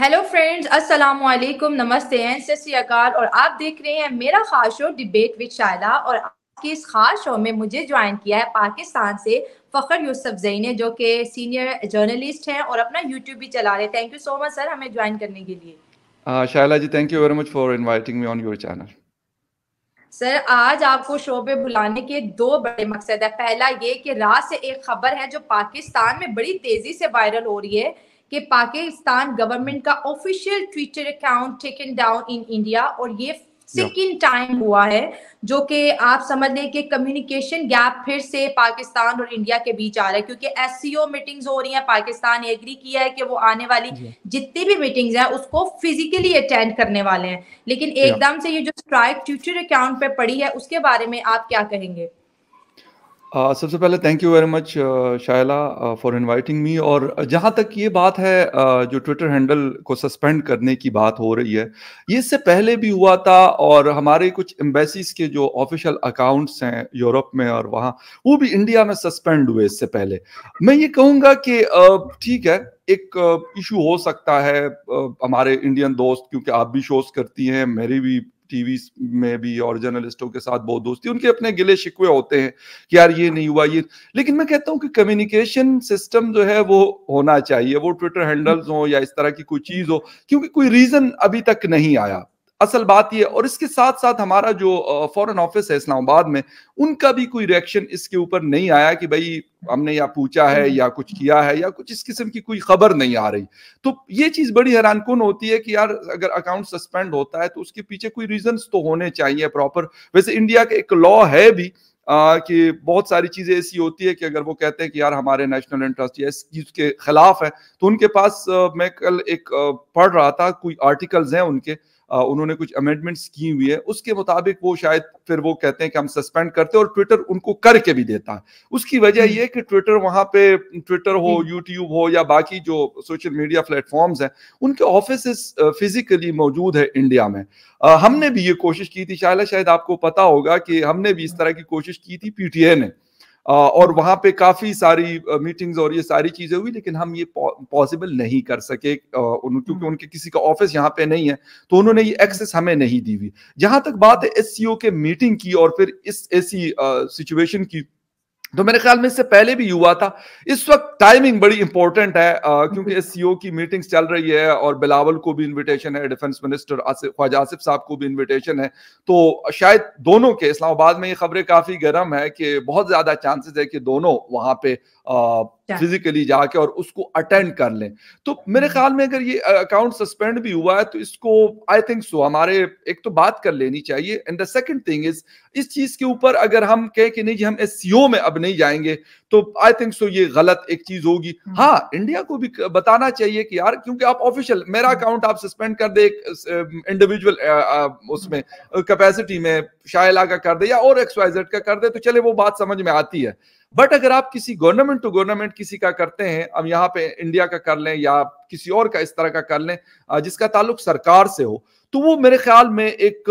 Hello friends अस्सलाम वालेकुम नमस्ते हैं सत्याकाल और आप देख रहे हैं मेरा खास शो डिबेट विद शायला और आपकी इस खास शो में मुझे ज्वाइन किया है पाकिस्तान से फ़खर यूसुफ जई ने जो कि सीनियर जर्नलिस्ट हैं और अपना यूट्यूब भी चला रहे हैं thank you so much sir हमें ज्वाइन करने के लिए Shayla ji thank you very much for inviting me on your channel sir आज आपको शो पे बुलाने के दो बड़े मकसद है पहला ये कि रात से एक खबर है जो पाकिस्तान में बड़ी तेजी से वायरल हो रही है कि पाकिस्तान गवर्नमेंट का official Twitter account taken down in India और ये सेकेंड टाइम हुआ है जो कि आप समझ लें कि कम्युनिकेशन गैप फिर से पाकिस्तान और इंडिया के बीच आ रहा है क्योंकि एस मीटिंग्स हो रही हैं पाकिस्तान ने एग्री किया है कि वो आने वाली जितनी भी मीटिंग्स हैं उसको फिजिकली अटेंड करने वाले हैं लेकिन एकदम से ये जो स्ट्राइक ट्विटर अकाउंट पर पड़ी है उसके बारे में आप क्या कहेंगे सबसे पहले thank you very much Shayla for inviting me और जहाँ तक ये बात है uh, जो ट्विटर हैंडल को सस्पेंड करने की बात हो रही है ये इससे पहले भी हुआ था और हमारे कुछ एम्बेसीज के जो ऑफिशियल अकाउंट्स हैं यूरोप में और वहाँ वो भी इंडिया में सस्पेंड हुए इससे पहले मैं ये कहूँगा कि ठीक uh, है एक इशू हो सकता है हमारे इंडियन दोस्त क्योंकि आप भी शोज करती हैं मेरी भी टीवी में भी और जर्नलिस्टों के साथ बहुत दोस्ती उनके अपने गिले शिकवे होते हैं कि यार ये नहीं हुआ ये लेकिन मैं कहता हूँ कि कम्युनिकेशन सिस्टम जो है वो होना चाहिए वो ट्विटर हैंडल्स हो या इस तरह की कोई चीज हो क्योंकि कोई रीजन अभी तक नहीं आया असल बात यह और इसके साथ साथ हमारा जो फॉरेन ऑफिस है इस्लामाबाद में उनका भी कोई रिएक्शन इसके ऊपर नहीं आया कि भाई हमने या पूछा है या कुछ किया है या कुछ इस किस्म की कोई खबर नहीं आ रही तो ये चीज बड़ी हैरानकुन होती है कि यार अगर अकाउंट सस्पेंड होता है तो उसके पीछे कोई रीजन तो होने चाहिए प्रॉपर वैसे इंडिया का एक लॉ है भी आ, कि बहुत सारी चीज़ें ऐसी होती है कि अगर वो कहते हैं कि यार हमारे नेशनल इंटरेस्ट या इस चीज़ के खिलाफ है तो उनके पास आ, मैं कल एक आ, पढ़ रहा था कोई आर्टिकल्स हैं उनके उन्होंने कुछ अमेंडमेंट्स की हुई है उसके मुताबिक वो शायद फिर वो कहते हैं कि हम सस्पेंड करते हैं और ट्विटर उनको करके भी देता है उसकी वजह हम्म। यह कि ट्विटर वहां पे ट्विटर हो यूट्यूब हम्म। हो या बाकी जो सोशल मीडिया प्लेटफॉर्म्स हैं उनके ऑफिस फिजिकली मौजूद है इंडिया में आ, हमने भी ये कोशिश की थी शायद शायद आपको पता होगा कि हमने भी इस हम्म। तरह की कोशिश की थी पीटीए ने और वहां पे काफी सारी मीटिंग्स और ये सारी चीजें हुई लेकिन हम ये पॉसिबल नहीं कर सके उन, क्योंकि हम्म। उनके किसी का ऑफिस यहाँ पे नहीं है तो उन्होंने ये एक्सेस हम्म। हमें नहीं दी हुई जहां तक बात है एस के मीटिंग की और फिर इस ऐसी सिचुएशन की तो मेरे ख्याल में इससे पहले भी हुआ था इस वक्त टाइमिंग बड़ी इंपॉर्टेंट है आ, क्योंकि एस e की मीटिंग्स चल रही है और बिलावल को भी इनविटेशन है डिफेंस मिनिस्टर ख्वाजा आसिफ साहब को भी इनविटेशन है तो शायद दोनों के इस्लामाबाद में ये खबरें काफी गर्म है कि बहुत ज्यादा चांसेस है कि दोनों वहां पे फिजिकली जाके और उसको अटेंड कर लें तो मेरे mm-hmm. ख्याल में अगर ये अकाउंट सस्पेंड भी हुआ है तो इसको आई थिंक सो हमारे एक तो बात कर लेनी चाहिए and the second thing is इस चीज के ऊपर अगर हम कहें कि नहीं जी हम एस में अब नहीं जाएंगे तो आई थिंक सो ये गलत एक चीज होगी हम्म। हाँ इंडिया को भी बताना चाहिए कि यार क्योंकि आप ऑफिशियल मेरा अकाउंट हम्म। आप सस्पेंड कर दे इंडिविजुअल उसमें कैपेसिटी में शायला का कर दे या और एक्सवाइजेड का कर दे तो चले वो बात समझ में आती है बट अगर आप किसी गवर्नमेंट टू गवर्नमेंट किसी का करते हैं अब यहाँ पे इंडिया का कर लें या किसी और का इस तरह का कर लें जिसका ताल्लुक सरकार से हो तो वो मेरे ख्याल में एक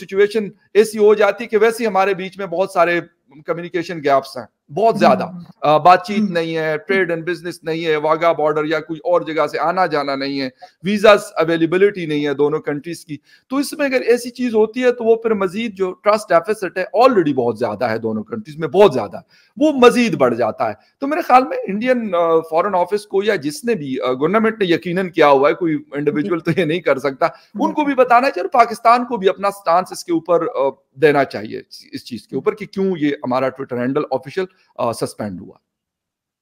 सिचुएशन ऐसी हो जाती है कि वैसे हमारे बीच में बहुत सारे कम्युनिकेशन गैप्स हैं बहुत ज्यादा हम्म, हम्म। बातचीत हम्म। नहीं है ट्रेड एंड बिजनेस नहीं है वाघा बॉर्डर या कोई और जगह से आना जाना नहीं है वीजा अवेलेबिलिटी नहीं है दोनों कंट्रीज की तो इसमें अगर ऐसी चीज होती है तो वो फिर मजीद जो ट्रस्ट डेफिसिट है ऑलरेडी बहुत ज्यादा है दोनों कंट्रीज में बहुत ज्यादा वो मजीद बढ़ जाता है तो मेरे ख्याल में इंडियन फॉरन ऑफिस को या जिसने भी गवर्नमेंट ने यकीन किया हुआ है कोई इंडिविजुअल तो ये नहीं कर सकता उनको भी बताना चाहिए और पाकिस्तान को भी अपना स्टांस इसके ऊपर देना चाहिए इस चीज के ऊपर कि क्यों ये हमारा ट्विटर हैंडल ऑफिशियल सस्पेंड हुआ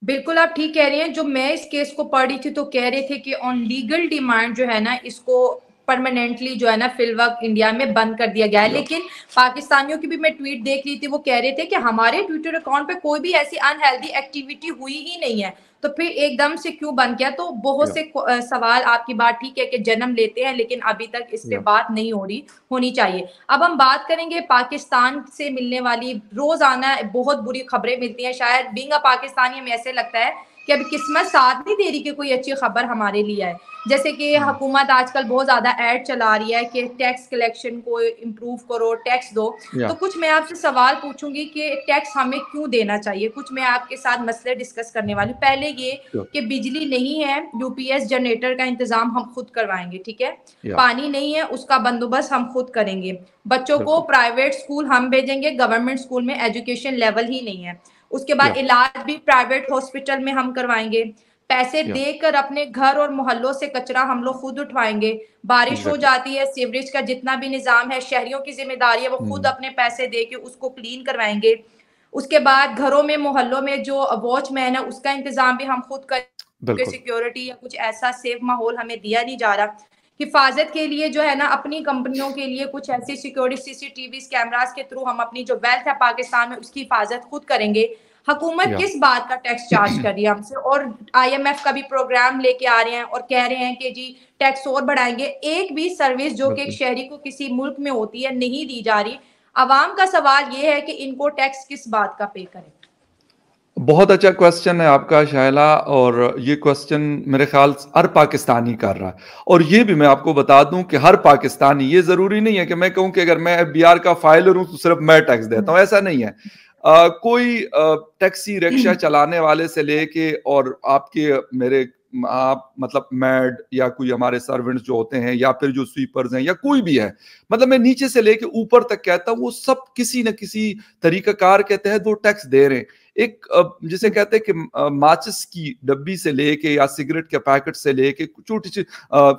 बिल्कुल आप ठीक कह रहे हैं जो मैं इस केस को पढ़ी थी तो कह रहे थे कि ऑन लीगल डिमांड जो है ना इसको परमानेंटली जो है ना फिलवक इंडिया में बंद कर दिया गया है लेकिन पाकिस्तानियों की भी मैं ट्वीट देख रही थी वो कह रहे थे कि हमारे ट्विटर अकाउंट पे कोई भी ऐसी अनहेल्दी एक्टिविटी हुई ही नहीं है तो फिर एकदम से क्यों बन गया तो बहुत से सवाल आपकी बात ठीक है कि जन्म लेते हैं लेकिन अभी तक इस पे बात नहीं हो रही होनी चाहिए अब हम बात करेंगे पाकिस्तान से मिलने वाली रोजाना बहुत बुरी खबरें मिलती हैं शायद बींग अ पाकिस्तानी हमें ऐसे लगता है कि अभी किस्मत साथ नहीं दे रही कि कोई अच्छी खबर हमारे लिए आए जैसे कि हम्म। हुकूमत आजकल बहुत ज़्यादा एड चला रही है कि टैक्स कलेक्शन को इम्प्रूव करो टैक्स दो तो कुछ मैं आपसे सवाल पूछूंगी कि टैक्स हमें क्यों देना चाहिए कुछ मैं आपके साथ मसले डिस्कस करने वाली पहले ये कि बिजली नहीं है यूपीएस जनरेटर का इंतज़ाम हम खुद करवाएंगे ठीक है पानी नहीं है उसका बंदोबस्त हम खुद करेंगे बच्चों को प्राइवेट स्कूल हम भेजेंगे गवर्नमेंट स्कूल में एजुकेशन लेवल ही नहीं है उसके बाद इलाज भी प्राइवेट हॉस्पिटल में हम करवाएंगे पैसे देकर अपने घर और मोहल्लों से कचरा हम लोग खुद उठवाएंगे बारिश हो जाती है सीवरेज का जितना भी निजाम है शहरियों की जिम्मेदारी है वो खुद hmm. अपने पैसे दे के उसको क्लीन करवाएंगे उसके बाद घरों में मोहल्लों में जो वॉचमैन है उसका इंतजाम भी हम खुद कर सिक्योरिटी या कुछ ऐसा सेफ माहौल हमें दिया नहीं जा रहा हिफाजत के लिए जो है ना अपनी कंपनियों के लिए कुछ ऐसी सिक्योरिटी सीसीटीवी कैमराज के थ्रू हम अपनी जो वेल्थ है पाकिस्तान में उसकी हिफाजत खुद करेंगे हुकूमत किस बात का टैक्स चार्ज कर रही है हमसे और आईएमएफ का भी प्रोग्राम लेके आ रहे हैं और कह रहे हैं कि जी टैक्स और बढ़ाएंगे एक भी सर्विस जो कि एक शहरी को किसी मुल्क में होती है नहीं दी जा रही आवाम का सवाल ये है कि इनको टैक्स किस बात का पे करें बहुत अच्छा क्वेश्चन है आपका शायला और ये क्वेश्चन मेरे ख्याल हर पाकिस्तानी कर रहा है और ये भी मैं आपको बता दूं कि हर पाकिस्तानी ये ज़रूरी नहीं है कि मैं कहूं कि अगर मैं एफ का फाइलर हूं तो सिर्फ मैं टैक्स देता हूं ऐसा नहीं है आ, कोई टैक्सी रिक्शा चलाने वाले से लेके और आपके मेरे आप मतलब मैड या कोई हमारे सर्वेंट्स जो होते हैं या फिर जो स्वीपर्स हैं या कोई भी है मतलब मैं नीचे से लेके ऊपर तक कहता हूँ वो सब किसी न किसी तरीकाकार के तहत वो टैक्स दे रहे हैं एक जिसे हम्म। कहते हैं कि माचिस की डब्बी से लेके या सिगरेट के पैकेट से लेके छोटी छोटी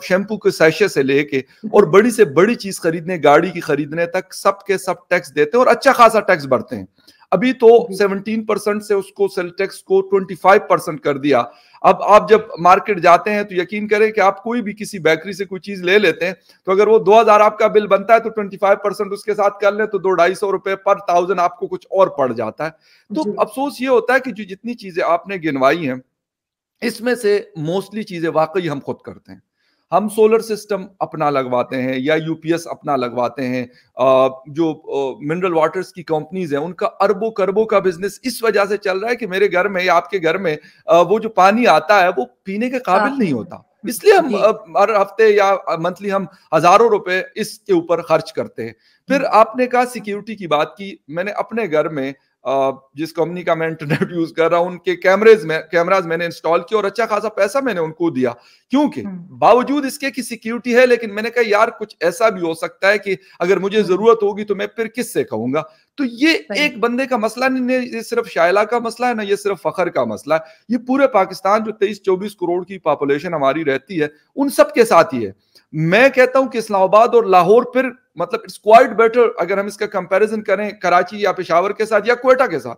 शैम्पू के सैशे से लेके हम्म। और बड़ी से बड़ी चीज खरीदने गाड़ी की खरीदने तक सब के सब टैक्स देते हैं और अच्छा खासा टैक्स बढ़ते हैं अभी तो 17 परसेंट से उसको सेल टैक्स को 25 परसेंट कर दिया अब आप जब मार्केट जाते हैं तो यकीन करें कि आप कोई भी किसी बेकरी से कोई चीज ले लेते हैं तो अगर वो दो हजार आपका बिल बनता है तो ट्वेंटी फाइव परसेंट उसके साथ कर ले तो दो ढाई सौ रुपए पर थाउजेंड आपको कुछ और पड़ जाता है तो अफसोस ये होता है कि जो जितनी चीजें आपने गिनवाई हैं इसमें से मोस्टली चीजें वाकई हम खुद करते हैं हम सोलर सिस्टम अपना लगवाते हैं या यूपीएस अपना लगवाते हैं जो मिनरल वाटर्स की कंपनीज हैं उनका अरबों करबों का बिजनेस इस वजह से चल रहा है कि मेरे घर में या आपके घर में वो जो पानी आता है वो पीने के काबिल नहीं हाँ। होता इसलिए हम हर हफ्ते या मंथली हम हजारों रुपए इसके ऊपर खर्च करते हैं फिर हम्म। आपने कहा सिक्योरिटी की बात की मैंने अपने घर में जिस कंपनी का मैं इंटरनेट यूज कर रहा हूं उनके कैमरेज में कैमराज मैंने इंस्टॉल किया और अच्छा खासा पैसा मैंने उनको दिया क्योंकि हम्म। बावजूद इसके की सिक्योरिटी है लेकिन मैंने कहा यार कुछ ऐसा भी हो सकता है कि अगर मुझे हम्म। जरूरत होगी तो मैं फिर किससे कहूंगा तो ये एक बंदे का मसला नहीं ये सिर्फ शायला का मसला है ना ये सिर्फ फखर का मसला है ये पूरे पाकिस्तान जो तेईस चौबीस करोड़ की पॉपुलेशन हमारी रहती है उन सब के साथ ही है मैं कहता हूं कि इस्लामाबाद और लाहौर फिर मतलब इट्स क्वाइट बेटर अगर हम इसका कंपैरिजन करें कराची या पेशावर के साथ या कोयटा के साथ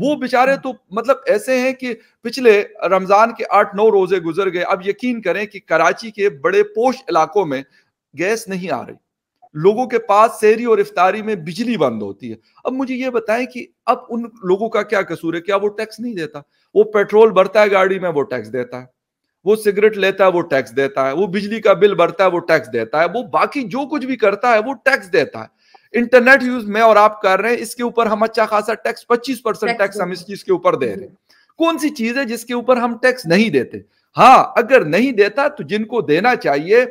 वो बेचारे तो मतलब ऐसे हैं कि पिछले रमजान के आठ नौ रोजे गुजर गए अब यकीन करें कि कराची के बड़े पोष इलाकों में गैस नहीं आ रही लोगों के पास शहरी और इफ्तारी में बिजली बंद होती है अब मुझे ये बताएं कि अब उन लोगों का क्या कसूर है क्या वो टैक्स नहीं देता वो पेट्रोल भरता है गाड़ी में वो टैक्स देता है वो सिगरेट लेता है वो टैक्स देता है वो बिजली का बिल भरता है वो टैक्स देता है वो बाकी जो कुछ भी करता है वो टैक्स देता है इंटरनेट यूज में और आप कर रहे हैं इसके ऊपर हम अच्छा खासा टैक्स पच्चीस परसेंट टैक्स हम इस चीज के ऊपर दे रहे हैं हम्म। कौन सी चीज है जिसके ऊपर हम टैक्स नहीं देते हाँ अगर नहीं देता तो जिनको देना चाहिए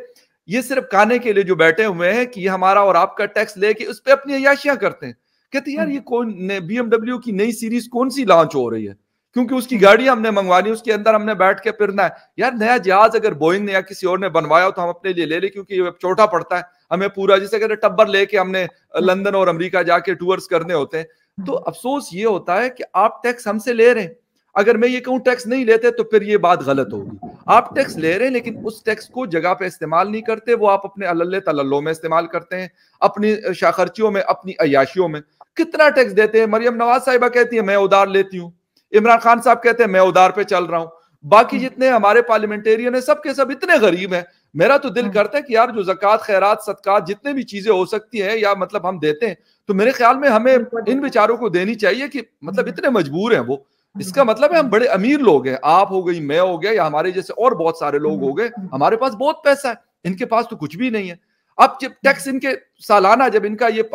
ये सिर्फ खाने के लिए जो बैठे हुए हैं कि हमारा और आपका टैक्स लेके उस पर अपनी अयाशियां करते हैं कहते यार ये हम्म। कौन बीएमडब्ल्यू की नई सीरीज कौन सी लॉन्च हो रही है क्योंकि उसकी गाड़ी हमने मंगवानी उसके अंदर हमने बैठ के फिरना है यार नया जहाज अगर बोइंग ने या किसी और ने बनवाया हो तो हम अपने लिए ले लें क्योंकि ये छोटा पड़ता है हमें पूरा जैसे अगर टब्बर लेके हमने हम्म। लंदन और अमेरिका जाके टूर्स करने होते हैं तो हम्म। अफसोस ये होता है कि आप टैक्स हमसे ले रहे हैं अगर मैं ये कहूँ टैक्स नहीं लेते तो फिर ये बात गलत होगी आप टैक्स ले रहे हैं लेकिन उस टैक्स को जगह पे इस्तेमाल नहीं करते वो आप अपने अल्ले तल्लो में इस्तेमाल करते हैं अपनी शाखर्चियों में अपनी अयाशियों में कितना टैक्स देते हैं मरियम नवाज साहिबा कहती है मैं उधार लेती हूँ इमरान खान साहब कहते हैं मैं उधार पे चल रहा हूं बाकी हम्म। जितने हमारे पार्लियामेंटेरियन है सबके सब इतने गरीब हैं मेरा तो दिल हम्म। करता है कि यार जो जक़ात खैरात सदकात जितने भी चीजें हो सकती हैं या मतलब हम देते हैं तो मेरे ख्याल में हमें इन विचारों को देनी चाहिए कि मतलब हम्म। इतने मजबूर हैं वो इसका मतलब है हम बड़े अमीर लोग हैं आप हो गई मैं हो गया या हमारे जैसे और बहुत सारे लोग हो गए हमारे पास बहुत पैसा है इनके पास तो कुछ भी नहीं है अब जब टैक्स इनके सालाना जब इनका ये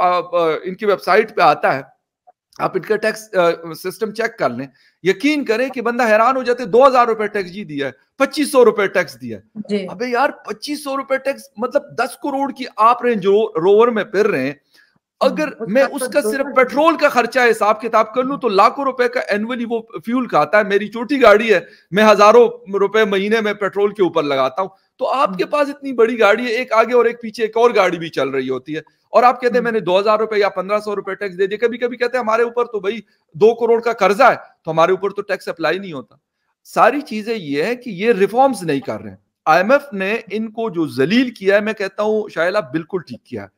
इनकी वेबसाइट पे आता है आप इनका टैक्स सिस्टम चेक कर लें यकीन करें कि बंदा हैरान हो जाते दो हजार रुपए टैक्स जी दिया है पच्चीस सौ रुपए टैक्स दिया है अबे यार पच्चीस सौ रुपए टैक्स मतलब दस करोड़ की आप रेंज रो, रोवर में फिर रहे हैं हाँ, अगर मैं तो उसका सिर्फ पेट्रोल का खर्चा हिसाब किताब कर लूं तो लाखों रुपए का एनुअली वो फ्यूल का आता है मेरी छोटी गाड़ी है मैं हजारों रुपए महीने में पेट्रोल के ऊपर लगाता हूं तो आपके हम्म। पास इतनी बड़ी गाड़ी है एक आगे और एक पीछे एक और गाड़ी भी चल रही होती है और आप कहते हैं हम्म। मैंने दो हजार रुपए या पंद्रह सौ रुपए टैक्स दे दिया कभी कभी कहते हैं हमारे ऊपर तो भाई दो करोड़ का कर्जा है तो हमारे ऊपर तो टैक्स अप्लाई नहीं होता सारी चीजें ये है कि ये रिफॉर्म्स नहीं कर रहे आईएमएफ ने इनको जो जलील किया है मैं कहता हूं शायला बिल्कुल ठीक किया है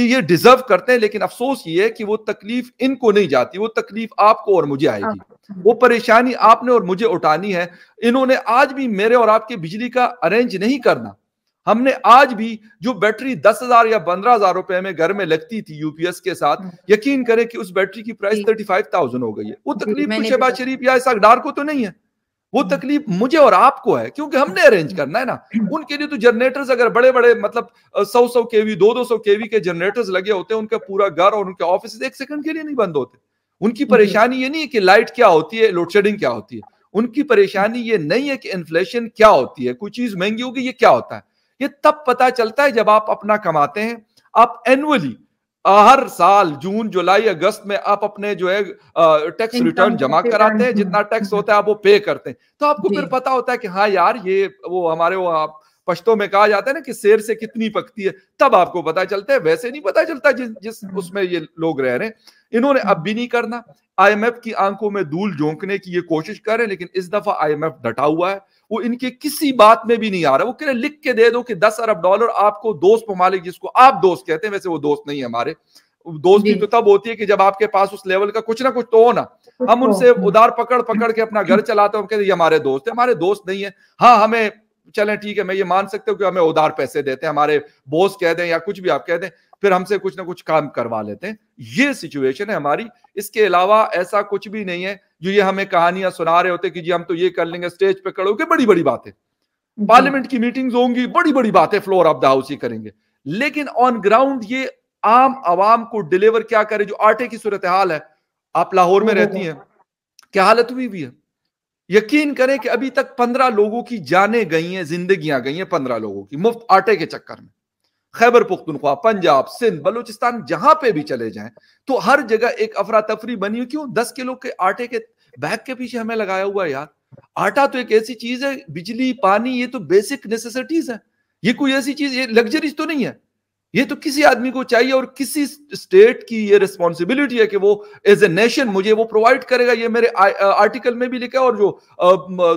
ये डिजर्व करते हैं लेकिन अफसोस ये है कि वो तकलीफ इनको नहीं जाती वो तकलीफ आपको और मुझे आएगी हाँ, हाँ। वो परेशानी आपने और मुझे उठानी है इन्होंने आज भी मेरे और आपके बिजली का अरेंज नहीं करना हमने आज भी जो बैटरी दस हजार या पंद्रह हजार रुपए में घर में लगती थी यूपीएस के साथ हाँ। यकीन करें कि उस बैटरी की प्राइस थर्टी फाइव थाउजेंड हो गई है वो तकलीफ शहबाज तो- शरीफ या इसाक डार को तो नहीं है वो तकलीफ मुझे और आपको है क्योंकि हमने अरेंज करना है ना उनके लिए तो जनरेटर्स अगर बड़े बड़े मतलब सौ सौ केवी दो दो सौ केवी के जनरेटर्स लगे होते हैं उनका पूरा घर और उनके ऑफिस एक सेकंड के लिए नहीं बंद होते उनकी परेशानी ये नहीं है कि लाइट क्या होती है लोड शेडिंग क्या होती है उनकी परेशानी ये नहीं है कि इन्फ्लेशन क्या होती है कोई चीज महंगी होगी ये क्या होता है ये तब पता चलता है जब आप अपना कमाते हैं आप एनुअली हर साल जून जुलाई अगस्त में आप अपने जो है टैक्स रिटर्न जमा कराते हैं जितना टैक्स होता है आप वो पे करते हैं तो आपको फिर पता होता है कि हाँ यार ये वो हमारे वो आप पश्तों में कहा जाता है ना कि शेर से कितनी पकती है तब आपको पता चलता है वैसे नहीं पता चलता जिस जिस हाँ। उसमें ये लोग रह रहे हैं इन्होंने अब भी नहीं करना आईएमएफ की आंखों में धूल झोंकने की ये कोशिश कर रहे हैं लेकिन इस दफा आईएमएफ डटा हुआ है वो इनके किसी बात में भी नहीं आ रहा वो कह रहे लिख के दे दो कि दस अरब डॉलर आपको दोस्त ममालिक जिसको आप दोस्त कहते हैं वैसे वो दोस्त नहीं है हमारे भी तो तब होती है कि जब आपके पास उस लेवल का कुछ ना कुछ तो हो ना हम तो उनसे उधार पकड़ पकड़ के अपना घर चलाते हैं कहते ये हमारे दोस्त है हमारे दोस्त नहीं है हाँ हमें चले ठीक है मैं ये मान सकता हूँ कि हमें उधार पैसे देते हैं हमारे बोस कह दें या कुछ भी आप कह दें फिर हमसे कुछ ना कुछ काम करवा लेते हैं ये सिचुएशन है हमारी इसके अलावा ऐसा कुछ भी नहीं है जो ये हमें कहानियां सुना रहे होते कि जी हम तो ये कर लेंगे स्टेज पे खड़ोगे बड़ी बड़ी बातें पार्लियामेंट की मीटिंग्स होंगी बड़ी बड़ी बातें फ्लोर ऑफ द हाउस ही करेंगे लेकिन ऑन ग्राउंड ये आम आवाम को डिलीवर क्या करे जो आटे की सूरत हाल है आप लाहौर में रहती हैं क्या हालत हुई भी है यकीन करें कि अभी तक पंद्रह लोगों की जाने गई हैं जिंदगियां गई हैं पंद्रह लोगों की मुफ्त आटे के चक्कर में खैबर पुख्तनख्वा पंजाब सिंध बलूचिस्तान जहां पे भी चले जाएं तो हर जगह एक अफरा तफरी बनी हुई क्यों दस किलो के आटे के बैग के पीछे हमें लगाया हुआ है यार आटा तो एक ऐसी चीज है बिजली पानी ये तो बेसिक नेसेसिटीज है ये कोई ऐसी चीज ये लग्जरीज तो नहीं है ये तो किसी आदमी को चाहिए और किसी स्टेट की ये रिस्पॉन्सिबिलिटी है कि वो एज ए नेशन मुझे वो प्रोवाइड करेगा ये मेरे आ, आ, आर्टिकल में भी लिखा और जो आ,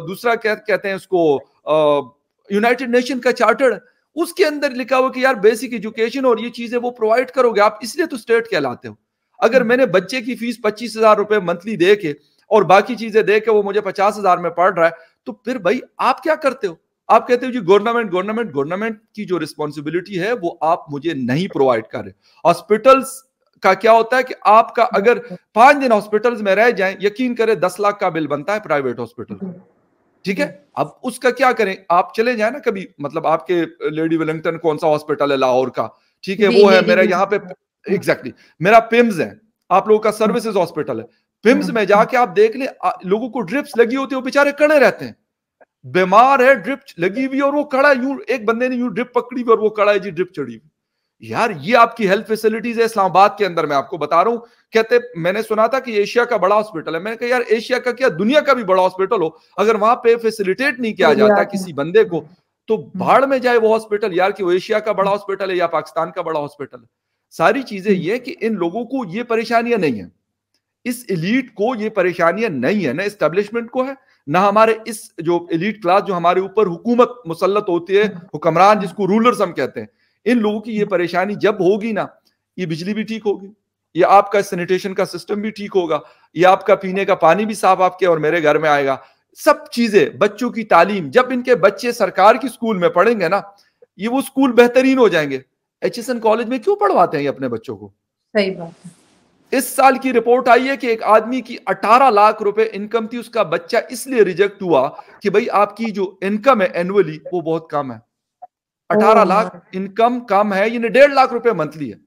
दूसरा क्या कहते हैं उसको यूनाइटेड नेशन का चार्टर उसके अंदर लिखा हुआ कि यार बेसिक एजुकेशन और ये चीजें वो प्रोवाइड करोगे आप इसलिए तो स्टेट कहलाते हो अगर हम्म। मैंने बच्चे की फीस पच्चीस हजार रुपए मंथली दे के और बाकी चीजें दे के वो मुझे पचास हजार में पढ़ रहा है तो फिर भाई आप क्या करते हो आप कहते हो जी गवर्नमेंट गवर्नमेंट गवर्नमेंट की जो रिस्पॉन्सिबिलिटी है वो आप मुझे नहीं प्रोवाइड कर रहे हॉस्पिटल्स का क्या होता है कि आपका अगर हम्म। पांच दिन हॉस्पिटल्स में रह जाए यकीन करें दस लाख का बिल बनता है प्राइवेट हॉस्पिटल हम्म। ठीक है हम्म। अब उसका क्या करें आप चले जाए ना कभी मतलब आपके लेडी वेलिंगटन कौन सा हॉस्पिटल है लाहौर का ठीक है वो है मेरा यहाँ पे एग्जैक्टली हम्म। मेरा पिम्स है आप लोगों का सर्विसेज हॉस्पिटल हम्म। है पिम्स में जाके आप देख ले लोगों को ड्रिप्स लगी होती है वो बेचारे कड़े रहते हैं बीमार है ड्रिप लगी हुई और वो कड़ा यू एक बंदे ने यू ड्रिप पकड़ी हुई और वो कड़ा है जी ड्रिप चढ़ी हुई यार ये आपकी हेल्थ फैसिलिटीज है इस्लामाबाद के अंदर मैं आपको बता रहा हूं कहते मैंने सुना था कि एशिया का बड़ा हॉस्पिटल है मैंने कहा यार एशिया का क्या दुनिया का भी बड़ा हॉस्पिटल हो अगर वहां पे फैसिलिटेट नहीं किया जाता किसी बंदे को तो हम्म। भाड़ में जाए वो हॉस्पिटल यार कि वो एशिया का बड़ा हॉस्पिटल है या पाकिस्तान का बड़ा हॉस्पिटल है सारी चीजें हम्म। ये कि इन लोगों को ये परेशानियां नहीं है इस इलीट को ये परेशानियां नहीं है ना इस्टेब्लिशमेंट को है ना हमारे इस जो इलीट क्लास जो हमारे ऊपर हुकूमत मुसलत होती है हम्म। हुक्मरान जिसको रूलर्स हम कहते हैं इन लोगों की ये परेशानी जब होगी ना ये बिजली भी ठीक होगी ये आपका सैनिटेशन का सिस्टम भी ठीक होगा ये आपका पीने का पानी भी साफ आपके और मेरे घर में आएगा सब चीजें बच्चों की तालीम जब इनके बच्चे सरकार की स्कूल में पढ़ेंगे ना ये वो स्कूल बेहतरीन हो जाएंगे एच कॉलेज में क्यों पढ़वाते हैं ये अपने बच्चों को सही बात है इस साल की रिपोर्ट आई है कि एक आदमी की 18 लाख रुपए इनकम थी उसका बच्चा इसलिए रिजेक्ट हुआ कि भाई आपकी जो इनकम है एनुअली वो बहुत कम है अठारह लाख इनकम कम है यानी डेढ़ लाख रुपए मंथली है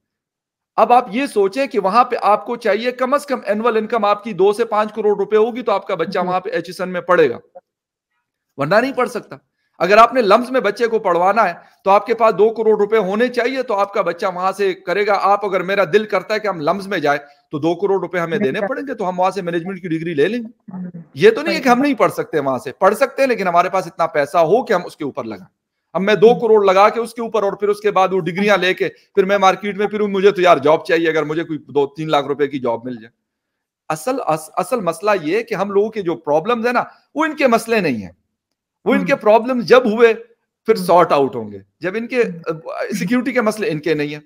अब आप ये सोचें कि वहां पे आपको चाहिए कम से कम एनुअल इनकम आपकी दो से पांच करोड़ रुपए होगी तो आपका बच्चा वहां पे एच में पढ़ेगा वरना नहीं पढ़ सकता अगर आपने लम्स में बच्चे को पढ़वाना है तो आपके पास दो करोड़ रुपए होने चाहिए तो आपका बच्चा वहां से करेगा आप अगर मेरा दिल करता है कि हम लम्स में जाए तो दो करोड़ रुपए हमें देने अच्छा। पड़ेंगे तो हम वहां से मैनेजमेंट की डिग्री ले लेंगे हम्म। ये तो नहीं है कि हम नहीं पढ़ सकते वहां से पढ़ सकते हैं लेकिन हमारे पास इतना पैसा हो कि हम उसके ऊपर लगाए अब मैं दो करोड़ लगा के उसके ऊपर और फिर उसके बाद वो डिग्रियां लेके फिर मैं मार्केट में फिर मुझे तो यार जॉब चाहिए अगर मुझे कोई दो तीन लाख रुपए की जॉब मिल जाए असल अस, असल मसला ये कि हम लोगों के जो प्रॉब्लम है ना वो इनके मसले नहीं है वो हम्म। इनके प्रॉब्लम जब हुए फिर सॉर्ट हम्म। आउट होंगे जब इनके सिक्योरिटी के मसले इनके नहीं है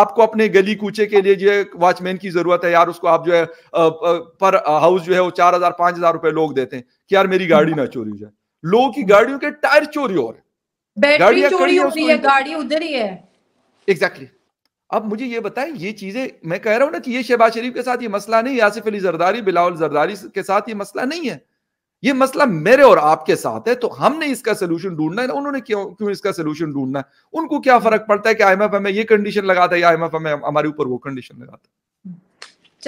आपको अपने गली कूचे के लिए जो है वॉचमैन की जरूरत है यार उसको आप जो है पर हाउस जो है वो चार हजार पांच हजार रुपए लोग देते हैं कि यार मेरी गाड़ी हम्म। ना चोरी हो जाए लोगों की गाड़ियों के टायर चोरी हो रहे बैटरी चोरी हो रही है तो। गाड़ी उधर ही है एग्जैक्टली exactly. अब मुझे ये बताएं ये चीजें मैं कह रहा हूं ना कि ये शहबाज शरीफ के साथ ये मसला नहीं आसिफ अली जरदारी बिलावल जरदारी के साथ ये मसला नहीं है ये मसला मेरे और आपके साथ है तो हमने इसका सलूशन ढूंढना है उन्होंने क्यों क्यों इसका सलूशन ढूंढना है उनको क्या फर्क पड़ता है कि आईएमएफ हमें ये कंडीशन लगाता है या आईएमएफ हमें हमारे ऊपर वो कंडीशन लगाता है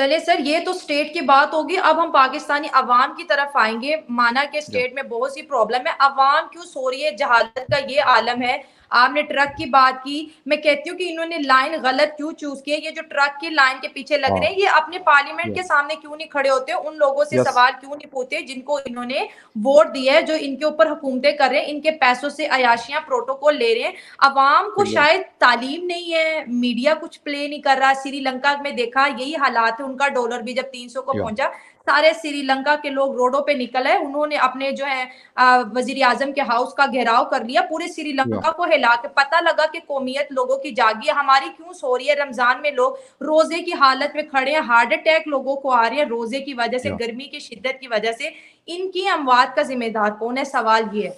चले सर ये तो स्टेट की बात होगी अब हम पाकिस्तानी अवाम की तरफ आएंगे माना कि स्टेट में बहुत सी प्रॉब्लम है अवाम क्यों सो रही है जहालत का ये आलम है आपने ट्रक की बात की मैं कहती हूँ कि इन्होंने लाइन गलत क्यों चूज की है ये जो ट्रक की लाइन के पीछे लग रहे हैं ये अपने पार्लियामेंट के सामने क्यों नहीं खड़े होते उन लोगों से सवाल क्यों नहीं पूछते जिनको इन्होंने वोट दिया है जो इनके ऊपर हुकूमतें कर रहे हैं इनके पैसों से अयाशियां प्रोटोकॉल ले रहे हैं अवाम को शायद तालीम नहीं है मीडिया कुछ प्ले नहीं कर रहा श्रीलंका में देखा यही हालात है उनका डॉलर भी जब तीन को पहुंचा सारे श्रीलंका के लोग रोडों पे निकले उन्होंने अपने जो है वजीर आजम के हाउस का घेराव कर लिया पूरे श्रीलंका को हिला के पता लगा कि कौमियत लोगों की जागी है हमारी क्यों सो रही है रमजान में लोग रोजे की हालत में खड़े हैं हार्ट अटैक लोगों को आ रही है रोजे की वजह से गर्मी की शिद्दत की वजह से इनकी अमवात का जिम्मेदार कौन है सवाल ये है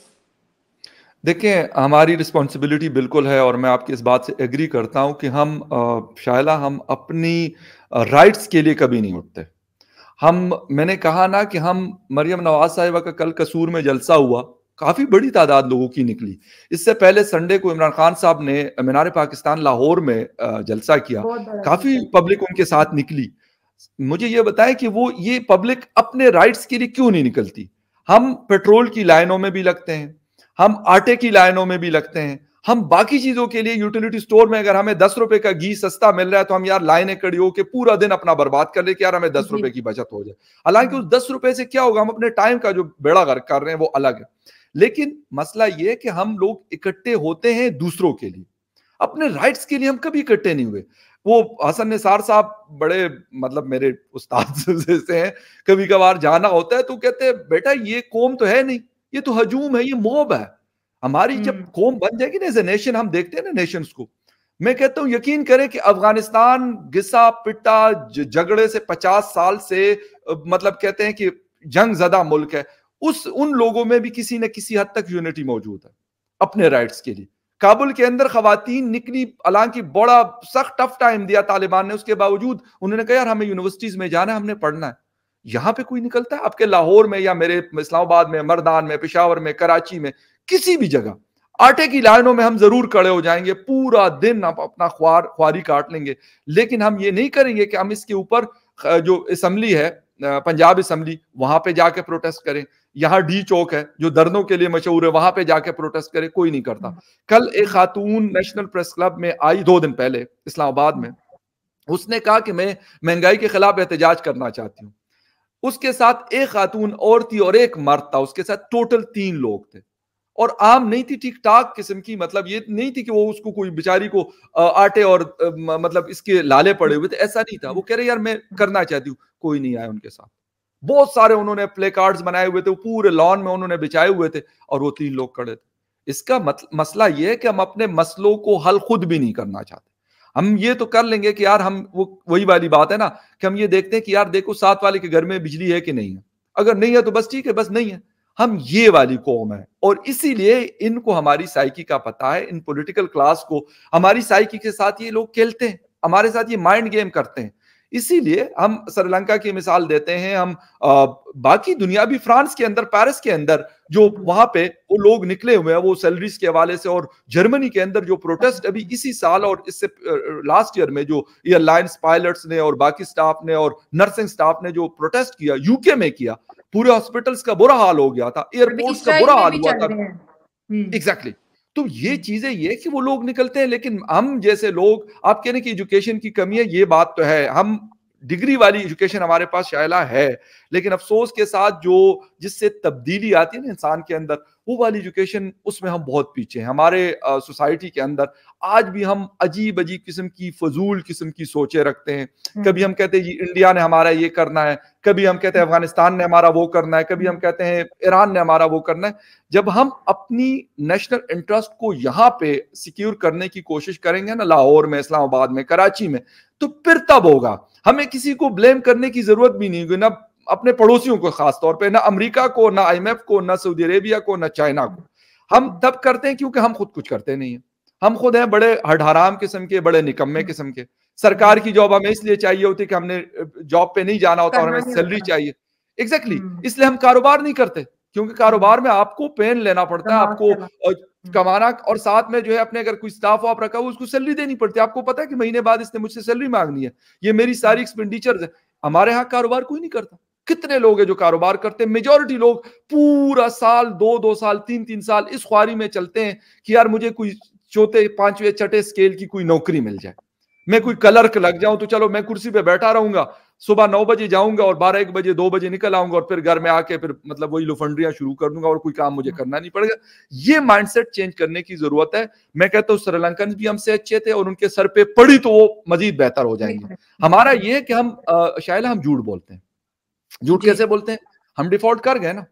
देखिए हमारी रिस्पॉन्सिबिलिटी बिल्कुल है और मैं आपकी इस बात से एग्री करता हूँ कि हम शायला हम अपनी राइट्स के लिए कभी नहीं उठते हम मैंने कहा ना कि हम मरियम नवाज साहिबा का कल कसूर में जलसा हुआ काफ़ी बड़ी तादाद लोगों की निकली इससे पहले संडे को इमरान खान साहब ने मीनार पाकिस्तान लाहौर में जलसा किया काफ़ी पब्लिक उनके साथ निकली मुझे ये बताएं कि वो ये पब्लिक अपने राइट्स के लिए क्यों नहीं निकलती हम पेट्रोल की लाइनों में भी लगते हैं हम आटे की लाइनों में भी लगते हैं हम बाकी चीजों के लिए यूटिलिटी स्टोर में अगर हमें दस रुपए का घी सस्ता मिल रहा है तो हम यार लाइने हो होकर पूरा दिन अपना बर्बाद कर ले कि यार हमें दस रुपए की बचत हो जाए हालांकि उस दस रुपए से क्या होगा हम अपने टाइम का जो बेड़ा गर्क कर रहे हैं वो अलग है लेकिन मसला ये है कि हम लोग इकट्ठे होते हैं दूसरों के लिए अपने राइट्स के लिए हम कभी इकट्ठे नहीं हुए वो हसन निसार साहब बड़े मतलब मेरे उस्ताद से हैं कभी कभार जाना होता है तो कहते हैं बेटा ये कौम तो है नहीं ये तो हजूम है ये मोब है हमारी जब हम्म। कौम बन जाएगी ना एज ए नेशन हम देखते हैं ना नेशन को मैं कहता हूं यकीन करें कि अफगानिस्तान गिस्सा पिटा झगड़े से पचास साल से मतलब कहते हैं कि जंग ज्यादा मुल्क है उस उन लोगों में भी किसी न किसी हद तक यूनिटी मौजूद है अपने राइट्स के लिए काबुल के अंदर खातन निकली हालांकि बड़ा सख्त टफ टाइम दिया तालिबान ने उसके बावजूद उन्होंने कहा यार हमें यूनिवर्सिटीज में जाना है हमने पढ़ना है यहाँ पे कोई निकलता है आपके लाहौर में या मेरे इस्लामाबाद में मर्दान में पिशावर में कराची में किसी भी जगह आटे की लाइनों में हम जरूर खड़े हो जाएंगे पूरा दिन आप अपना ख्वार ख्वारी काट लेंगे लेकिन हम ये नहीं करेंगे कि हम इसके ऊपर जो असम्बली है पंजाब असम्बली वहां पे जाके प्रोटेस्ट करें यहाँ डी चौक है जो दर्दों के लिए मशहूर है वहां पे जाके प्रोटेस्ट करें कोई नहीं करता कल एक खातून नेशनल प्रेस क्लब में आई दो दिन पहले इस्लामाबाद में उसने कहा कि मैं महंगाई के खिलाफ एहतजाज करना चाहती हूँ उसके साथ एक खातून और थी और एक मर्द था उसके साथ टोटल तीन लोग थे और आम नहीं थी ठीक ठाक किस्म की मतलब ये नहीं थी कि वो उसको कोई बेचारी को आटे और मतलब इसके लाले पड़े हुए थे ऐसा नहीं था वो कह रहे यार मैं करना चाहती हूँ कोई नहीं आया उनके साथ बहुत सारे उन्होंने प्ले कार्ड बनाए हुए थे वो पूरे लॉन में उन्होंने बिछाए हुए थे और वो तीन लोग खड़े थे इसका मसला ये है कि हम अपने मसलों को हल खुद भी नहीं करना चाहते हम ये तो कर लेंगे कि यार हम वो वही वाली बात है ना कि हम ये देखते हैं कि यार देखो सात वाले के घर में बिजली है कि नहीं है अगर नहीं है तो बस ठीक है बस नहीं है हम ये वाली कौम है और इसीलिए इनको हमारी साइकी का पता है इन पॉलिटिकल क्लास को हमारी साइकी के साथ ये लोग खेलते हैं हमारे साथ ये माइंड गेम करते हैं इसीलिए हम श्रीलंका की मिसाल देते हैं हम आ, बाकी दुनिया भी फ्रांस के अंदर पेरिस के अंदर जो वहां पे वो लोग निकले हुए हैं वो सैलरीज के हवाले से और जर्मनी के अंदर जो प्रोटेस्ट अभी इसी साल और इससे लास्ट ईयर में जो एयरलाइंस पायलट्स ने और बाकी स्टाफ ने और नर्सिंग स्टाफ ने जो प्रोटेस्ट किया यूके में किया पूरे हॉस्पिटल्स का बुरा हाल हो गया था एयरपोर्ट का बुरा हाल हुआ था एग्जैक्टली हम्म। तो ये हम्म। चीजें ये कि वो लोग निकलते हैं लेकिन हम जैसे लोग आप कहने की एजुकेशन की कमी है ये बात तो है हम डिग्री वाली एजुकेशन हमारे पास शायला है लेकिन अफसोस के साथ जो जिससे तब्दीली आती है ना इंसान के अंदर वो वाली एजुकेशन उसमें हम बहुत पीछे हैं हमारे सोसाइटी के अंदर आज भी हम अजीब अजीब किस्म की फजूल किस्म की सोचें रखते हैं हम्म। कभी हम कहते हैं जी इंडिया ने हमारा ये करना है कभी हम कहते हैं अफगानिस्तान ने हमारा वो करना है कभी हम कहते हैं ईरान ने हमारा वो करना है जब हम अपनी नेशनल इंटरेस्ट को यहाँ पे सिक्योर करने की कोशिश करेंगे ना लाहौर में इस्लामाबाद में कराची में तो फिर तब होगा हमें किसी को ब्लेम करने की जरूरत भी नहीं होगी ना अपने पड़ोसियों को खास तौर पे ना अमेरिका को ना आईएमएफ को ना सऊदी अरेबिया को ना चाइना को हम तब करते हैं क्योंकि हम खुद कुछ करते नहीं है हम खुद हैं बड़े हडहराम किस्म के बड़े निकम्मे हम्म। किस्म के सरकार की जॉब हमें इसलिए चाहिए होती कि हमने जॉब पे नहीं जाना होता और हमें सैलरी चाहिए एग्जैक्टली exactly. हम्म। इसलिए हम कारोबार नहीं करते क्योंकि कारोबार में आपको पेन लेना पड़ता है आपको हम्म। कमाना और साथ में जो है अपने अगर कोई स्टाफ आप रखा हो उसको सैलरी देनी पड़ती है आपको पता है कि महीने बाद इसने मुझसे सैलरी मांगनी है ये मेरी सारी एक्सपेंडिचर है हमारे यहाँ कारोबार कोई नहीं करता कितने लोग हैं जो कारोबार करते हैं मेजोरिटी लोग पूरा साल दो दो साल तीन तीन साल इस ख्वारी में चलते हैं कि यार मुझे कोई चौथे पांचवें छठे स्केल की कोई नौकरी मिल जाए मैं कोई कलर्क लग जाऊं तो चलो मैं कुर्सी पे बैठा रहूंगा सुबह नौ बजे जाऊंगा और बारह एक बजे दो बजे निकल आऊंगा और फिर घर में आके फिर मतलब वही लुफंड्रियां शुरू कर दूंगा और कोई काम मुझे करना नहीं पड़ेगा ये माइंडसेट चेंज करने की जरूरत है मैं कहता हूँ श्रीलंकन भी हमसे अच्छे थे और उनके सर पे पड़ी तो वो मजीद बेहतर हो जाएंगे हमारा ये है कि हम शायद हम झूठ बोलते हैं झूठ कैसे बोलते हैं हम डिफॉल्ट कर गए ना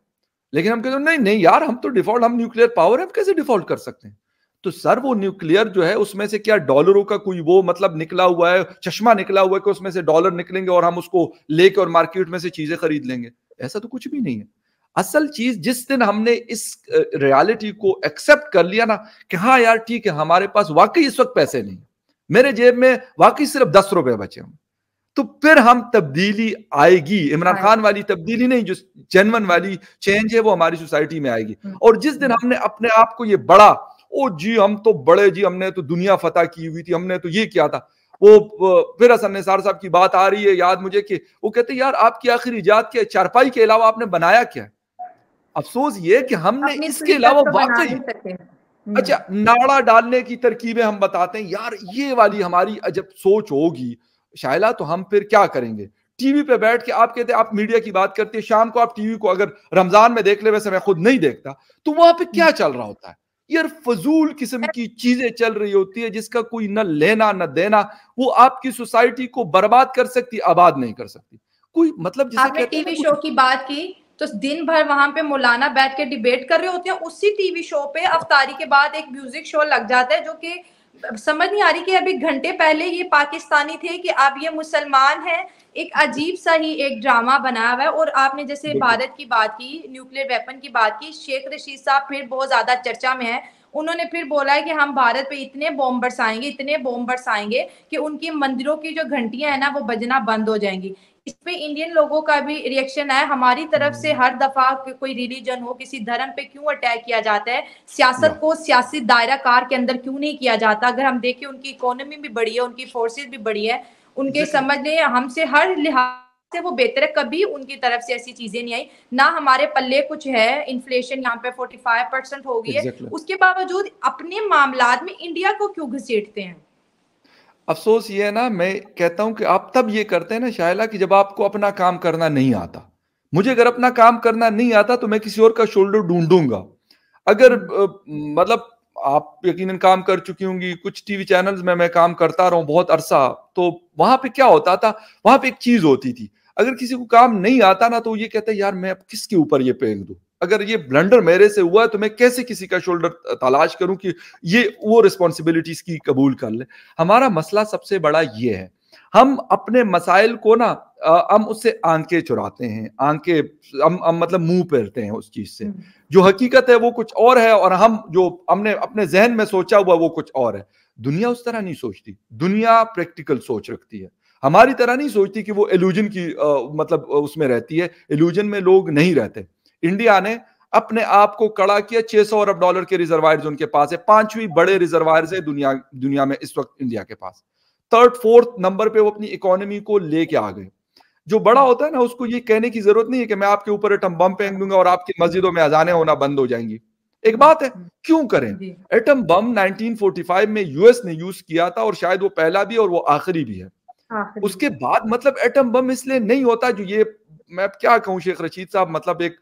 लेकिन हम कहते हैं नहीं नहीं यार हम तो डिफॉल्ट हम न्यूक्लियर पावर है हम कैसे डिफॉल्ट कर सकते हैं तो सर वो न्यूक्लियर जो है उसमें से क्या डॉलरों का कोई वो मतलब निकला हुआ है चश्मा निकला हुआ है कि उसमें से डॉलर निकलेंगे और हम उसको लेके और मार्केट में से चीजें खरीद लेंगे ऐसा तो कुछ भी नहीं है असल चीज जिस दिन हमने इस रियलिटी को एक्सेप्ट कर लिया ना कि हाँ यार ठीक है हमारे पास वाकई इस वक्त पैसे नहीं मेरे जेब में वाकई सिर्फ दस रुपए बचे हम तो फिर हम तब्दीली आएगी इमरान खान वाली तब्दीली नहीं जो जनवन वाली चेंज है वो हमारी सोसाइटी में आएगी हम्म। और जिस दिन हमने अपने आप को ये बड़ा ओ जी हम तो बड़े जी हमने तो दुनिया फतेह की हुई थी हमने तो ये किया था वो फिर असन निसार साहब की बात आ रही है याद मुझे कि वो कहते यार आपकी आखिरी ईजाद क्या चारपाई के अलावा आपने बनाया क्या है अफसोस ये कि हमने इसके अलावा तो वाकई हम्म। अच्छा नाड़ा डालने की तरकीबें हम बताते हैं यार ये वाली हमारी अजब सोच होगी शायला तो हम फिर क्या करेंगे टीवी पे बैठ के आप कहते आप मीडिया की बात करते हैं शाम को आप टीवी को अगर रमजान में देख ले वैसे मैं खुद नहीं देखता तो वहां पे क्या चल रहा होता है यार फजूल किस्म की चीजें चल रही होती है जिसका कोई न लेना न देना वो आपकी सोसाइटी को बर्बाद कर सकती आबाद नहीं कर सकती कोई मतलब जैसे टीवी शो की बात की तो दिन भर वहां पे मौलाना बैठ के डिबेट कर रहे होते हैं उसी टीवी शो पे अफ्तारी के बाद एक म्यूजिक शो लग जाता है जो कि समझ नहीं आ रही कि अभी घंटे पहले ये पाकिस्तानी थे कि आप ये मुसलमान हैं एक अजीब सा ही एक ड्रामा बनाया हुआ है और आपने जैसे भारत की बात की न्यूक्लियर वेपन की बात की शेख रशीद साहब फिर बहुत ज्यादा चर्चा में है उन्होंने फिर बोला है कि हम भारत पे इतने बॉम्ब बरसाएंगे इतने बॉम्ब बरसाएंगे कि उनकी मंदिरों की जो घंटियां है ना वो बजना बंद हो जाएंगी इसमें इंडियन लोगों का भी रिएक्शन आया हमारी तरफ से हम्म। हर दफा कोई रिलीजन हो किसी धर्म पे क्यों अटैक किया जाता है सियासत को सियासी दायरा कार के अंदर क्यों नहीं किया जाता अगर हम देखें उनकी इकोनॉमी भी बड़ी है उनकी फोर्सेज भी बड़ी है उनके समझ लें हमसे हर लिहाज से वो बेहतर है कभी उनकी तरफ से ऐसी चीजें नहीं आई ना हमारे पल्ले कुछ है इन्फ्लेशन यहाँ पे 45 परसेंट हो गई है exactly. उसके बावजूद अपने मामला में इंडिया को क्यों घसीटते हैं अफसोस ये है ना मैं कहता हूं कि आप तब ये करते हैं ना शायला कि जब आपको अपना काम करना नहीं आता मुझे अगर अपना काम करना नहीं आता तो मैं किसी और का शोल्डर ढूंढूंगा अगर मतलब आप यकीनन काम कर चुकी होंगी कुछ टीवी चैनल्स में मैं काम करता रहा हूं बहुत अरसा तो वहां पे क्या होता था वहां पे एक चीज होती थी अगर किसी को काम नहीं आता ना तो ये कहता यार मैं अब किसके ऊपर ये फेंक दू अगर ये ब्लंडर मेरे से हुआ है तो मैं कैसे किसी का शोल्डर तलाश करूं कि ये वो रिस्पॉन्सिबिलिटीज की कबूल कर ले हमारा मसला सबसे बड़ा ये है हम अपने मसाइल को ना हम उससे आंखें चुराते हैं आंखें हम हम मतलब मुंह पेरते हैं उस चीज से हम्म। जो हकीकत है वो कुछ और है और हम जो हमने अपने जहन में सोचा हुआ वो कुछ और है दुनिया उस तरह नहीं सोचती दुनिया प्रैक्टिकल सोच रखती है हमारी तरह नहीं सोचती कि वो एल्यूजन की आ, मतलब उसमें रहती है एल्यूजन में लोग नहीं रहते इंडिया ने अपने आप को कड़ा किया 600 अरब डॉलर के रिजर्वायर उनके पास है पांचवी बड़े रिजर्वायर है दुनिया दुनिया में इस वक्त इंडिया के पास थर्ड फोर्थ नंबर पे वो अपनी इकोनॉमी को लेके आ गए जो बड़ा होता है ना उसको ये कहने की जरूरत नहीं है कि मैं आपके ऊपर एटम बम फेंक दूंगा और आपकी मस्जिदों में अजाने होना बंद हो जाएंगी एक बात है क्यों करें एटम बम 1945 में यूएस ने यूज किया था और शायद वो पहला भी और वो आखिरी भी है उसके बाद मतलब एटम बम इसलिए नहीं होता जो ये मैं क्या कहूँ शेख रशीद साहब मतलब एक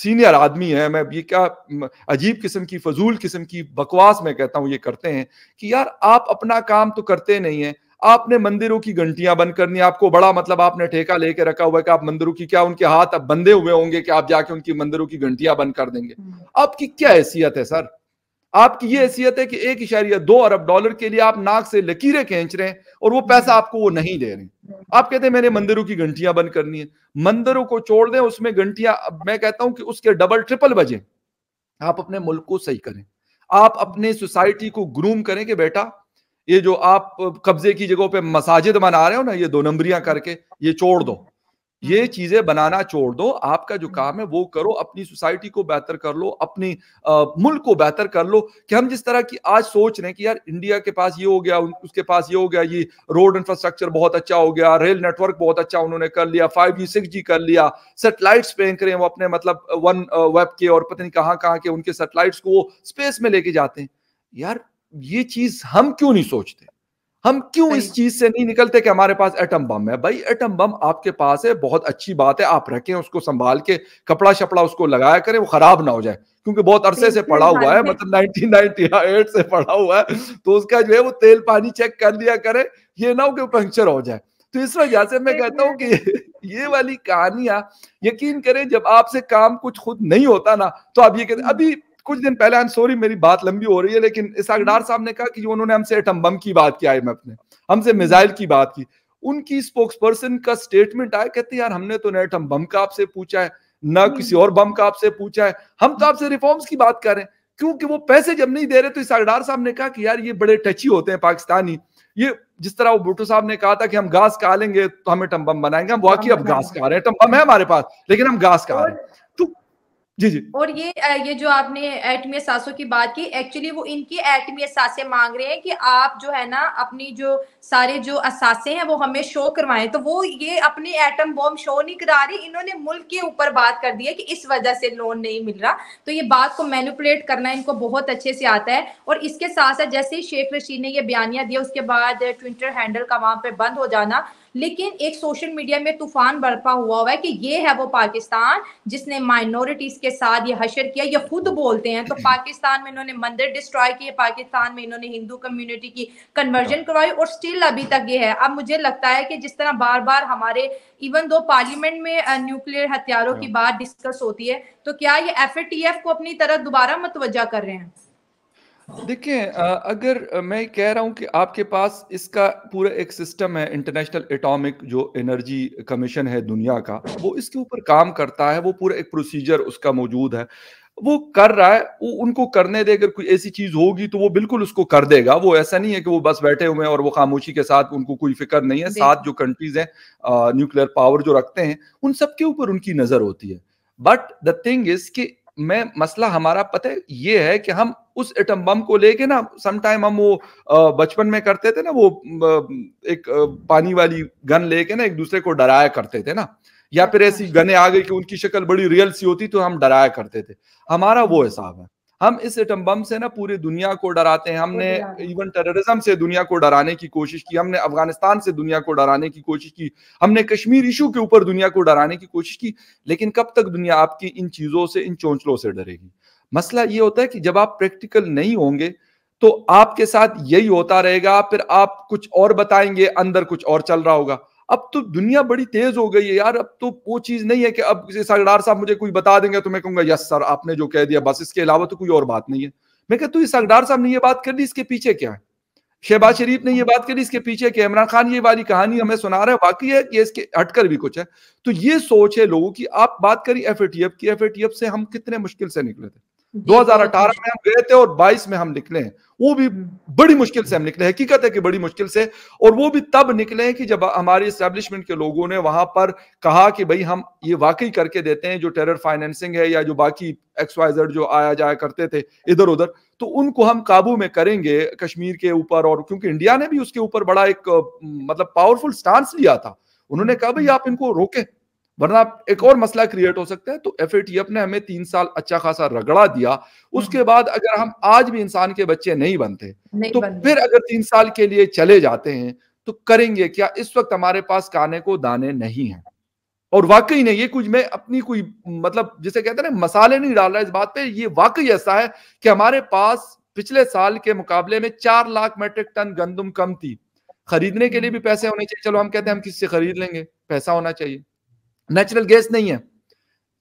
सीनियर आदमी है मैं ये क्या अजीब किस्म की फजूल किस्म की बकवास मैं कहता हूँ ये करते हैं कि यार आप अपना काम तो करते नहीं है आपने मंदिरों की घंटियां बंद करनी आपको बड़ा मतलब आपने ठेका लेके रखा हुआ है कि आप मंदिरों की क्या उनके हाथ अब बंधे हुए होंगे कि आप जाके उनकी मंदिरों की घंटियां बंद कर देंगे हम्म। आपकी क्या हैसियत है सर आपकी ये हैसियत है कि एक इशारिया दो अरब डॉलर के लिए आप नाक से लकीरें खींच रहे हैं और वो हम्म। पैसा आपको वो नहीं दे रहे आप कहते हैं मैंने मंदिरों की घंटियां बंद करनी है मंदिरों को छोड़ दें उसमें घंटियां मैं कहता हूं कि उसके डबल ट्रिपल बजे आप अपने मुल्क को सही करें आप अपने सोसाइटी को ग्रूम करें कि बेटा ये जो आप कब्जे की जगह पे मसाजिद बना रहे हो ना ये दो नंबरियां करके ये छोड़ दो ये हम्म। चीजें बनाना छोड़ दो आपका जो हम्म। काम है वो करो अपनी सोसाइटी को बेहतर कर लो अपने मुल्क को बेहतर कर लो कि हम जिस तरह की आज सोच रहे हैं कि यार इंडिया के पास ये हो गया उसके पास ये हो गया ये रोड इंफ्रास्ट्रक्चर बहुत अच्छा हो गया रेल नेटवर्क बहुत अच्छा उन्होंने कर लिया फाइव जी सिक्स जी कर लिया सेटेलाइट्स फेंक रहे हैं वो अपने मतलब वन वेब के और पता नहीं कहाँ कहाँ के उनके सेटेलाइट्स को वो स्पेस में लेके जाते हैं यार ये चीज हम क्यों नहीं सोचते हम क्यों इस चीज से नहीं निकलते कि हमारे पास एटम बम है भाई एटम बम आपके पास है बहुत अच्छी बात है आप रखें उसको संभाल के कपड़ा शपड़ा उसको लगाया करें वो खराब ना हो जाए क्योंकि बहुत अरसे से पड़ा हुआ है मतलब 1998 से पड़ा हुआ है तो उसका जो है वो तेल पानी चेक कर लिया करें ये ना हो कि पंक्चर हो जाए तो इस वजह से मैं कहता हूँ कि ये वाली कहानियां यकीन करें जब आपसे काम कुछ खुद नहीं होता ना तो आप ये कहते हम्म। अभी कुछ दिन पहले आई एम सॉरी मेरी बात लंबी हो रही है लेकिन इसाक डार हम्म। साहब ने कहा कि उन्होंने हमसे एटम बम की बात की आई ने हमसे मिसाइल की बात की उनकी स्पोक्स पर्सन का स्टेटमेंट आया कहते यार हमने तो ना एटम बम का आपसे पूछा है ना हम्म। किसी और बम का आपसे पूछा है हम तो आपसे रिफॉर्म्स की बात कर रहे हैं क्योंकि वो पैसे जब नहीं दे रहे तो इसाक डार साहब ने कहा कि यार ये बड़े टची होते हैं पाकिस्तानी ये जिस तरह वो भुट्टो साहब ने कहा था कि हम घास का लेंगे तो हमें टम्बम बनाएंगे हम वाकई हाँ, अब घास का हाँ। रहे हैं टम्बम है हमारे पास लेकिन हम घास का रहे हैं जी जी और ये ये जो आपने एटमी सासों की बात की एक्चुअली वो इनकी एटमी सासे मांग रहे हैं कि आप जो है ना अपनी जो सारे जो असासे हैं वो हमें शो करवाएं तो वो ये अपने एटम बॉम्ब शो नहीं करा रही इन्होंने मुल्क के ऊपर बात कर दी है कि इस वजह से लोन नहीं मिल रहा तो ये बात को मैनिपुलेट करना इनको बहुत अच्छे से आता है और इसके साथ साथ जैसे ही शेख रशीद ने ये बयानिया दिया उसके बाद ट्विटर हैंडल का वहां पर बंद हो जाना लेकिन एक सोशल मीडिया में तूफान बरपा हुआ हुआ है कि ये है वो पाकिस्तान जिसने माइनॉरिटीज के साथ ये हशर किया ये खुद बोलते हैं तो पाकिस्तान में इन्होंने मंदिर डिस्ट्रॉय किए पाकिस्तान में इन्होंने हिंदू कम्युनिटी की कन्वर्जन हाँ। करवाई और स्टिल अभी तक ये है अब मुझे लगता है कि जिस तरह बार बार हमारे इवन दो पार्लियामेंट में न्यूक्लियर हथियारों की हाँ। बात डिस्कस होती है तो क्या ये एफ को अपनी तरह दोबारा मतवजा कर रहे हैं देखिए अगर मैं कह रहा हूं कि आपके पास इसका पूरा एक सिस्टम है इंटरनेशनल एटॉमिक जो एनर्जी कमीशन है दुनिया का वो इसके ऊपर काम करता है वो पूरा एक प्रोसीजर उसका मौजूद है वो कर रहा है वो उनको करने दे अगर कोई ऐसी चीज होगी तो वो बिल्कुल उसको कर देगा वो ऐसा नहीं है कि वो बस बैठे हुए हैं और वो खामोशी के साथ उनको कोई फिक्र नहीं है सात जो कंट्रीज हैं न्यूक्लियर पावर जो रखते हैं उन सबके ऊपर उनकी नजर होती है बट द थिंग इज कि में मसला हमारा पता है ये है कि हम उस एटम बम को लेके ना समाइम हम वो बचपन में करते थे ना वो एक पानी वाली गन लेके ना एक दूसरे को डराया करते थे ना या फिर ऐसी अच्छा। गने आ गई कि उनकी शक्ल बड़ी रियल सी होती तो हम डराया करते थे हमारा वो हिसाब है हम इस एटम बम से ना पूरी दुनिया को डराते हैं हमने इवन टेररिज्म से दुनिया को डराने की कोशिश की हमने अफगानिस्तान से दुनिया को डराने की कोशिश की हमने कश्मीर इशू के ऊपर दुनिया को डराने की कोशिश की लेकिन कब तक दुनिया आपकी इन चीजों से इन चौंचलों से डरेगी मसला ये होता है कि जब आप प्रैक्टिकल नहीं होंगे तो आपके साथ यही होता रहेगा फिर आप कुछ और बताएंगे अंदर कुछ और चल रहा होगा अब तो दुनिया बड़ी तेज हो गई है यार अब तो वो चीज नहीं है कि अब सरदार साहब मुझे कोई बता देंगे तो मैं कहूंगा यस सर आपने जो कह दिया बस इसके अलावा तो कोई और बात नहीं है मैं कहता हूँ सरदार साहब ने ये बात कर दी इसके पीछे क्या है शहबाज शरीफ ने ये बात करी इसके पीछे कि इमरान खान ये वाली कहानी हमें सुना रहा है बाकी है कि इसके हटकर भी कुछ है तो ये सोच है लोगों की आप बात करी एफ की एफ से हम कितने मुश्किल से निकले थे 2018 में हम गए थे और 22 में हम निकले हैं वो भी हम्म। बड़ी मुश्किल से हम निकले हकीकत है कि बड़ी मुश्किल से और वो भी तब निकले हैं कि जब हमारी स्टेब्लिशमेंट के लोगों ने वहां पर कहा कि भाई हम ये वाकई करके देते हैं जो टेरर फाइनेंसिंग है या जो बाकी जेड जो आया जाया करते थे इधर उधर तो उनको हम काबू में करेंगे कश्मीर के ऊपर और क्योंकि इंडिया ने भी उसके ऊपर बड़ा एक मतलब पावरफुल स्टांस लिया था उन्होंने कहा भाई आप इनको रोके वरना एक और मसला क्रिएट हो सकता है तो एफ ने हमें तीन साल अच्छा खासा रगड़ा दिया उसके हाँ। बाद अगर हम आज भी इंसान के बच्चे नहीं बनते नहीं तो बनते। फिर अगर तीन साल के लिए चले जाते हैं तो करेंगे क्या इस वक्त हमारे पास काने को दाने नहीं है और वाकई नहीं ये कुछ मैं अपनी कोई मतलब जिसे कहते हैं ना मसाले नहीं डाल रहा इस बात पे ये वाकई ऐसा है कि हमारे पास पिछले साल के मुकाबले में चार लाख मेट्रिक टन गंदम कम थी खरीदने के लिए भी पैसे होने चाहिए चलो हम कहते हैं हम किससे से खरीद लेंगे पैसा होना चाहिए नेचुरल गैस नहीं है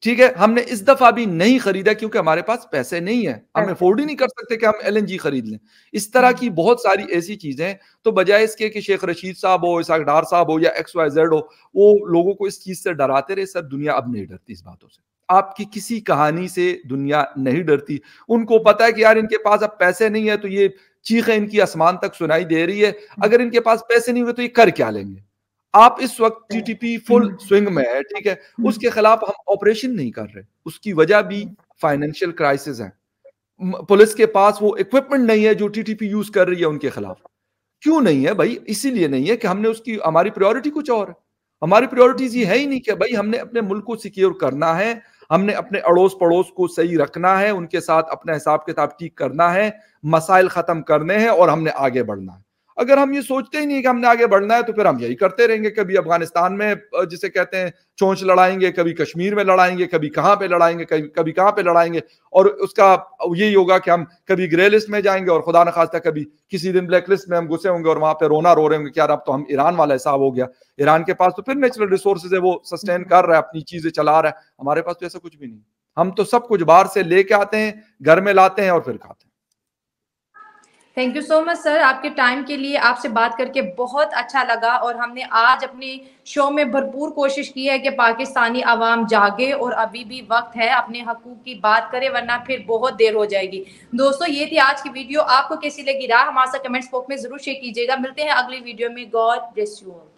ठीक है हमने इस दफा भी नहीं खरीदा क्योंकि हमारे पास पैसे नहीं है हम अफोर्ड ही नहीं कर सकते कि हम एलएनजी खरीद लें इस तरह की बहुत सारी ऐसी चीजें तो बजाय इसके कि शेख रशीद साहब हो इसाक डार साहब हो या एक्स वाई जेड हो वो लोगों को इस चीज से डराते रहे सर दुनिया अब नहीं डरती इस बातों से आपकी किसी कहानी से दुनिया नहीं डरती उनको पता है कि यार इनके पास अब पैसे नहीं है तो ये चीखें इनकी आसमान तक सुनाई दे रही है hmm. अगर इनके पास पैसे नहीं हुए तो ये कर क्या लेंगे आप इस वक्त टीटीपी फुल स्विंग में है ठीक है हम्म। उसके खिलाफ हम ऑपरेशन नहीं कर रहे उसकी वजह भी फाइनेंशियल हम्म। क्राइसिस है पुलिस के पास वो इक्विपमेंट नहीं है जो टीटीपी यूज कर रही है उनके खिलाफ क्यों नहीं है भाई इसीलिए नहीं है कि हमने उसकी हमारी प्रायोरिटी कुछ और है हमारी प्रायोरिटीज ये है ही नहीं कि भाई हमने अपने मुल्क को सिक्योर करना है हमने अपने अड़ोस पड़ोस को सही रखना है उनके साथ अपना हिसाब किताब ठीक करना है मसाइल खत्म करने हैं और हमने आगे बढ़ना है अगर हम ये सोचते ही नहीं कि हमने आगे बढ़ना है तो फिर हम यही करते रहेंगे कभी अफगानिस्तान में जिसे कहते हैं चोंच लड़ाएंगे कभी कश्मीर में लड़ाएंगे कभी कहाँ पे लड़ाएंगे कभी कभी कहाँ पे लड़ाएंगे और उसका यही होगा कि हम कभी ग्रे लिस्ट में जाएंगे और खुदा न खास्ता कभी किसी दिन ब्लैक लिस्ट में हम घुसे होंगे और वहां पर रोना रो रहे होंगे कि यार अब तो हम ईरान वाला हिसाब हो गया ईरान के पास तो फिर नेचुरल रिसोर्सेज है वो सस्टेन कर रहा है अपनी चीजें चला रहा है हमारे पास तो ऐसा कुछ भी नहीं हम तो सब कुछ बाहर से लेके आते हैं घर में लाते हैं और फिर खाते हैं thank you so much sir आपके टाइम के लिए आपसे बात करके बहुत अच्छा लगा और हमने आज अपने शो में भरपूर कोशिश की है कि पाकिस्तानी आवाम जागे और अभी भी वक्त है अपने हकूक की बात करें वरना फिर बहुत देर हो जाएगी दोस्तों ये थी आज की वीडियो आपको कैसी लगी राह हमारे साथ कमेंट्स बॉक्स में जरूर शेयर कीजिएगा मिलते हैं अगली वीडियो में गॉड ब्लेस यू ऑल